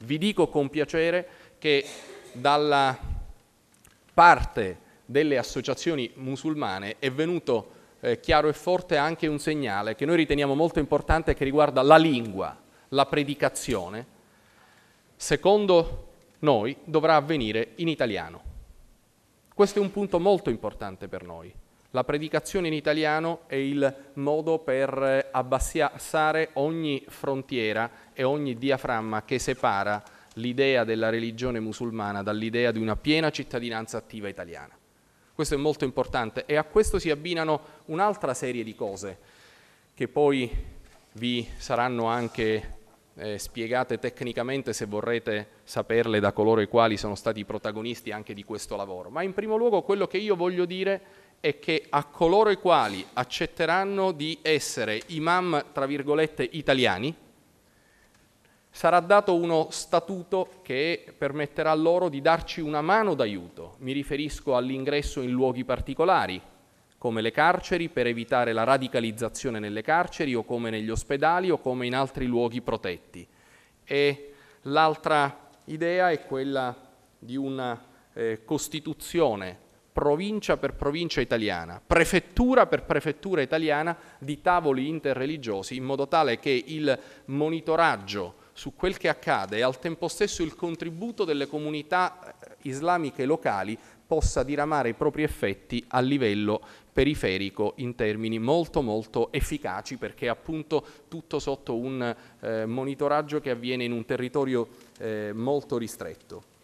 Vi dico con piacere che dalla parte delle associazioni musulmane è venuto eh, chiaro e forte anche un segnale che noi riteniamo molto importante che riguarda la lingua, la predicazione, secondo noi dovrà avvenire in italiano. Questo è un punto molto importante per noi. La predicazione in italiano è il modo per eh, abbassare ogni frontiera e ogni diaframma che separa l'idea della religione musulmana dall'idea di una piena cittadinanza attiva italiana. Questo è molto importante e a questo si abbinano un'altra serie di cose che poi vi saranno anche eh, spiegate tecnicamente se vorrete saperle da coloro i quali sono stati i protagonisti anche di questo lavoro. Ma in primo luogo quello che io voglio dire è che a coloro i quali accetteranno di essere imam, tra virgolette, italiani, sarà dato uno statuto che permetterà loro di darci una mano d'aiuto. Mi riferisco all'ingresso in luoghi particolari, come le carceri, per evitare la radicalizzazione nelle carceri o come negli ospedali o come in altri luoghi protetti. E l'altra idea è quella di una eh, Costituzione provincia per provincia italiana, prefettura per prefettura italiana di tavoli interreligiosi in modo tale che il monitoraggio su quel che accade e al tempo stesso il contributo delle comunità eh, islamiche locali possa diramare i propri effetti a livello periferico in termini molto molto efficaci perché appunto tutto sotto un eh, monitoraggio che avviene in un territorio eh, molto ristretto.